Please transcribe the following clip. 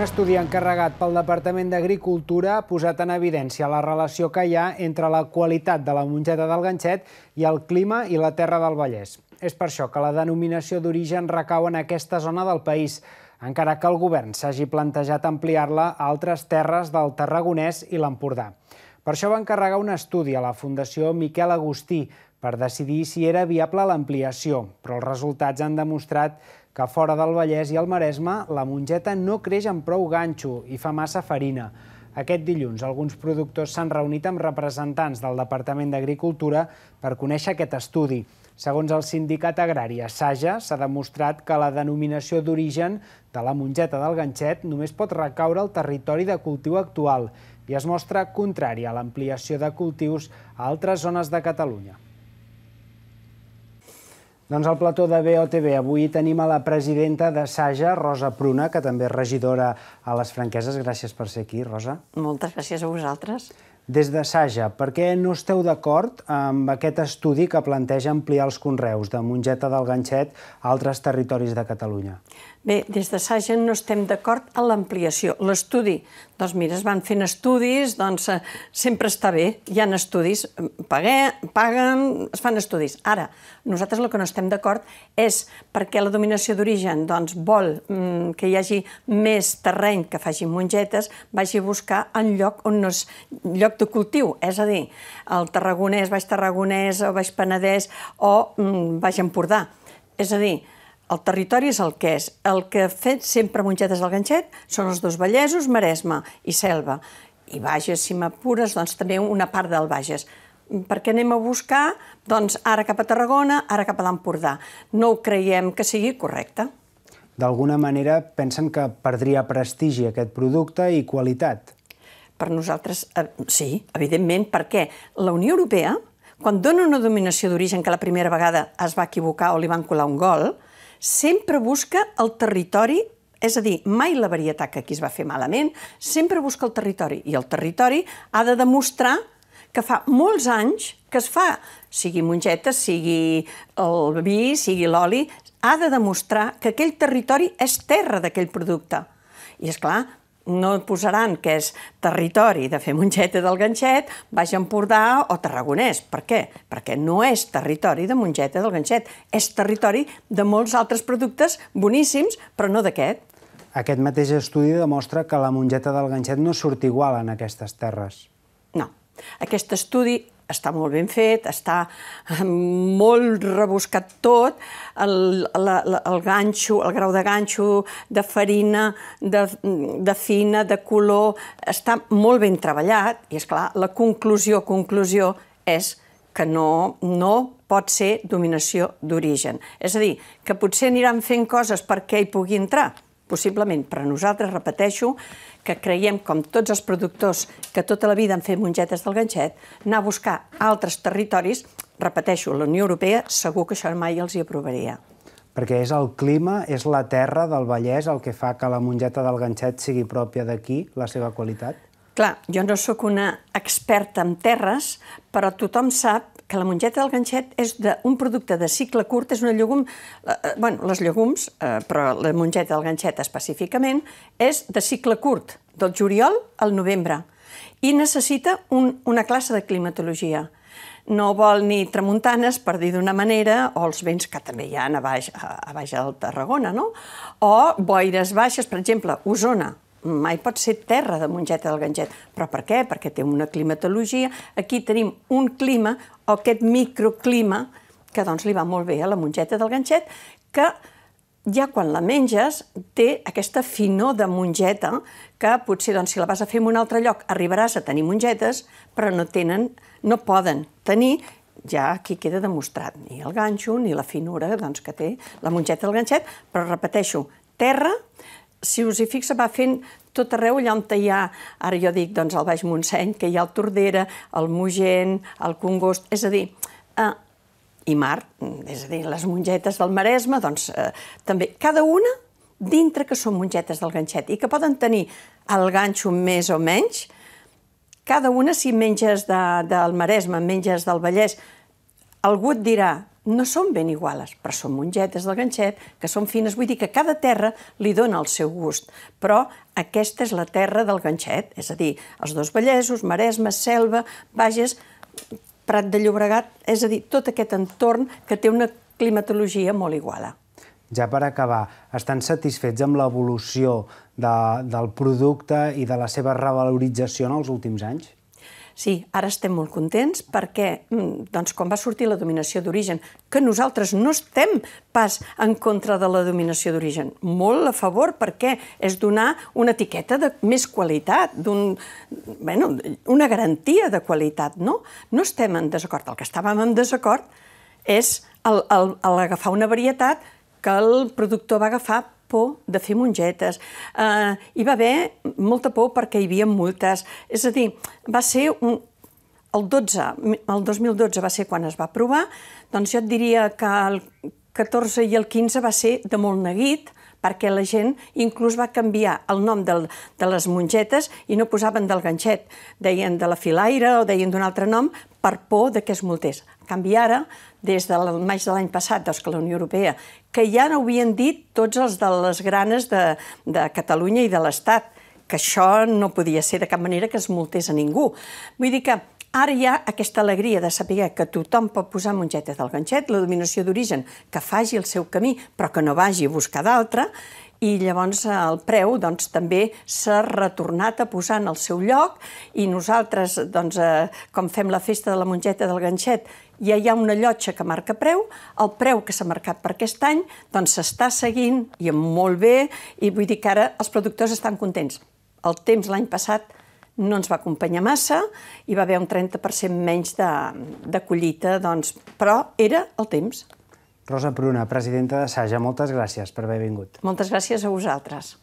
Un estudi encarregat pel Departament d'Agricultura ha posat en evidència la relació que hi ha entre la qualitat de la mongeta del ganxet i el clima i la terra del Vallès. És per això que la denominació d'origen recau en aquesta zona del país, encara que el govern s'hagi plantejat ampliar-la a altres terres del Tarragonès i l'Empordà. Per això va encarregar un estudi a la Fundació Miquel Agustí per decidir si era viable l'ampliació, però els resultats han demostrat que que fora del Vallès i el Maresme la mongeta no creix amb prou ganxo i fa massa farina. Aquest dilluns, alguns productors s'han reunit amb representants del Departament d'Agricultura per conèixer aquest estudi. Segons el sindicat agrari Assaja, s'ha demostrat que la denominació d'origen de la mongeta del ganxet només pot recaure al territori de cultiu actual i es mostra contrària a l'ampliació de cultius a altres zones de Catalunya. Doncs al plató de BOTV avui tenim a la presidenta de Saja, Rosa Pruna, que també és regidora a les franqueses. Gràcies per ser aquí, Rosa. Moltes gràcies a vosaltres. Des de Saja, per què no esteu d'acord amb aquest estudi que planteja ampliar els conreus de Mongeta del Ganxet a altres territoris de Catalunya? Bé, des de Sagen no estem d'acord amb l'ampliació. L'estudi, doncs mira, es van fent estudis, doncs eh, sempre està bé, hi han estudis, eh, paguen, es fan estudis. Ara, nosaltres el que no estem d'acord és perquè la dominació d'origen doncs, vol mmm, que hi hagi més terreny que faci mongetes, vagi a buscar en lloc on no és lloc de cultiu, és a dir, el tarragonès, baix tarragonès, o baix penedès o mmm, baix Empordà. És a dir, el territori és el que és. El que ha fet sempre mongetes al ganxet són els dos Vallesos, Maresme i Selva. I Bages, si m'apures, doncs també una part del Bages. Per què anem a buscar? Doncs ara cap a Tarragona, ara cap a l'Empordà. No ho creiem que sigui correcte. D'alguna manera pensen que perdria prestigi aquest producte i qualitat. Per nosaltres, eh, sí, evidentment, perquè la Unió Europea, quan dona una dominació d'origen que la primera vegada es va equivocar o li van colar un gol, sempre busca el territori és a dir, mai la varietat que aquí es va fer malament, sempre busca el territori, i el territori ha de demostrar que fa molts anys que es fa, sigui mongeta, sigui el vi, sigui l'oli, ha de demostrar que aquell territori és terra d'aquell producte. I, és clar, no posaran que és territori de fer Mongeta del Ganxet, a Empordà o Tarragonès. Per què? Perquè no és territori de Mongeta del Ganxet, és territori de molts altres productes boníssims, però no d'aquest. Aquest mateix estudi demostra que la mongeta del ganxet no surt igual en aquestes terres. No. Aquest estudi està molt ben fet, està molt rebuscat tot, el, la, la, el ganxo, el grau de ganxo, de farina, de, de fina, de color, està molt ben treballat i, és clar, la conclusió, conclusió és que no, no pot ser dominació d'origen. És a dir, que potser aniran fent coses perquè hi pugui entrar, possiblement. Però nosaltres, repeteixo, que creiem, com tots els productors que tota la vida han fet mongetes del ganxet, anar a buscar altres territoris, repeteixo, la Unió Europea segur que això mai els hi aprovaria. Perquè és el clima, és la terra del Vallès el que fa que la mongeta del ganxet sigui pròpia d'aquí, la seva qualitat? Clar, jo no sóc una experta en terres, però tothom sap que la mongeta del ganxet és de, un producte de cicle curt, és una llegum... Eh, eh, bueno, les llegums, eh, però la mongeta del ganxet específicament, és de cicle curt, del juliol al novembre, i necessita un, una classe de climatologia. No vol ni tramuntanes, per dir d'una manera, o els vents que també hi ha a baix, a, a baix del Tarragona, no? o boires baixes, per exemple, Osona, mai pot ser terra de Mongeta del Ganget. Però per què? Perquè té una climatologia. Aquí tenim un clima, o aquest microclima, que doncs li va molt bé a la mongeta del ganxet, que ja quan la menges té aquesta finor de mongeta que potser doncs, si la vas a fer en un altre lloc arribaràs a tenir mongetes, però no tenen, no poden tenir, ja aquí queda demostrat, ni el ganxo ni la finura doncs, que té la mongeta del ganxet, però repeteixo, terra, si us hi fixa, va fent tot arreu allà on hi ha, ara jo dic, doncs, el Baix Montseny, que hi ha el Tordera, el Mugent, el Congost, és a dir, eh, i mar, és a dir, les mongetes del Maresme, doncs, eh, també, cada una dintre que són mongetes del ganxet i que poden tenir el ganxo més o menys, cada una, si menges de, del Maresme, menges del Vallès, algú et dirà, no són ben iguales, però són mongetes del ganxet, que són fines, vull dir que cada terra li dona el seu gust, però aquesta és la terra del ganxet, és a dir, els dos Vallesos, Maresme, Selva, Bages, Prat de Llobregat, és a dir, tot aquest entorn que té una climatologia molt iguala. Ja per acabar, estan satisfets amb l'evolució de, del producte i de la seva revalorització en els últims anys? Sí, ara estem molt contents perquè, mm, doncs, quan va sortir la dominació d'origen, que nosaltres no estem pas en contra de la dominació d'origen, molt a favor, perquè és donar una etiqueta de més qualitat, d'un, bueno, una garantia de qualitat, no? No estem en desacord. El que estàvem en desacord és l'agafar una varietat que el productor va agafar por de fer mongetes, eh, hi va haver molta por perquè hi havia multes, és a dir, va ser un, el 12, el 2012 va ser quan es va aprovar, doncs jo et diria que el 14 i el 15 va ser de molt neguit, perquè la gent inclús va canviar el nom del, de les mongetes i no posaven del ganxet, deien de la filaire o deien d'un altre nom per por de que es multés. En canvi, ara, des del maig de l'any passat, doncs que la Unió Europea, que ja no havien dit tots els de les granes de, de Catalunya i de l'Estat, que això no podia ser de cap manera que es multés a ningú. Vull dir que Ara hi ha aquesta alegria de saber que tothom pot posar mongetes del ganxet, la dominació d'origen, que faci el seu camí, però que no vagi a buscar d'altre, i llavors el preu doncs, també s'ha retornat a posar en el seu lloc i nosaltres, doncs, eh, com fem la festa de la mongeta del ganxet, ja hi ha una llotja que marca preu, el preu que s'ha marcat per aquest any doncs s'està seguint i molt bé i vull dir que ara els productors estan contents. El temps l'any passat no ens va acompanyar massa, hi va haver un 30% menys de, de collita, doncs, però era el temps. Rosa Pruna, presidenta de Saja, moltes gràcies per haver vingut. Moltes gràcies a vosaltres.